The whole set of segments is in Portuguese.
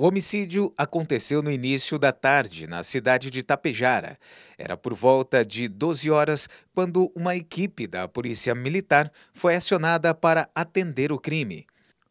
O homicídio aconteceu no início da tarde, na cidade de Tapejara. Era por volta de 12 horas quando uma equipe da Polícia Militar foi acionada para atender o crime.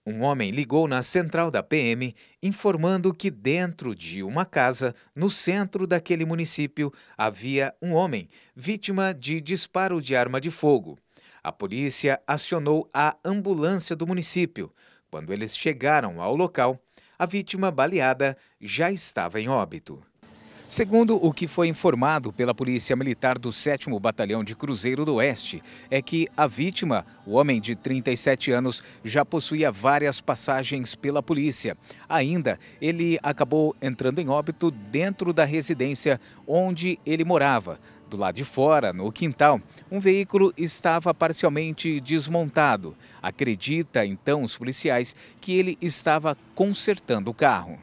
Um homem ligou na central da PM informando que dentro de uma casa no centro daquele município havia um homem vítima de disparo de arma de fogo. A polícia acionou a ambulância do município. Quando eles chegaram ao local, a vítima baleada já estava em óbito. Segundo o que foi informado pela Polícia Militar do 7 Batalhão de Cruzeiro do Oeste, é que a vítima, o homem de 37 anos, já possuía várias passagens pela polícia. Ainda, ele acabou entrando em óbito dentro da residência onde ele morava. Do lado de fora, no quintal, um veículo estava parcialmente desmontado. Acredita então os policiais que ele estava consertando o carro.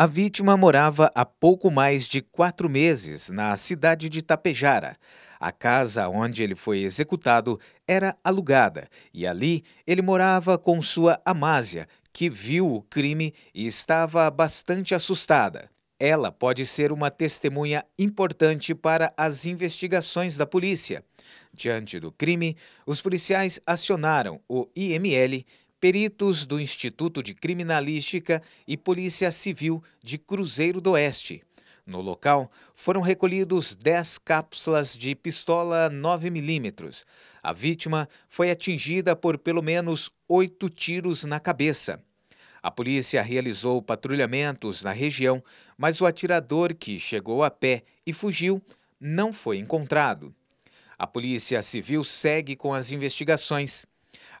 A vítima morava há pouco mais de quatro meses na cidade de Tapejara. A casa onde ele foi executado era alugada e ali ele morava com sua Amásia, que viu o crime e estava bastante assustada. Ela pode ser uma testemunha importante para as investigações da polícia. Diante do crime, os policiais acionaram o IML peritos do Instituto de Criminalística e Polícia Civil de Cruzeiro do Oeste. No local, foram recolhidos 10 cápsulas de pistola 9mm. A vítima foi atingida por pelo menos oito tiros na cabeça. A polícia realizou patrulhamentos na região, mas o atirador que chegou a pé e fugiu não foi encontrado. A Polícia Civil segue com as investigações.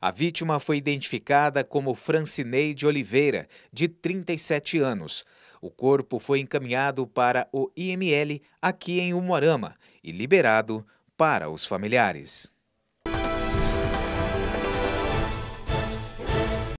A vítima foi identificada como Francineide Oliveira, de 37 anos. O corpo foi encaminhado para o IML aqui em Umuarama e liberado para os familiares.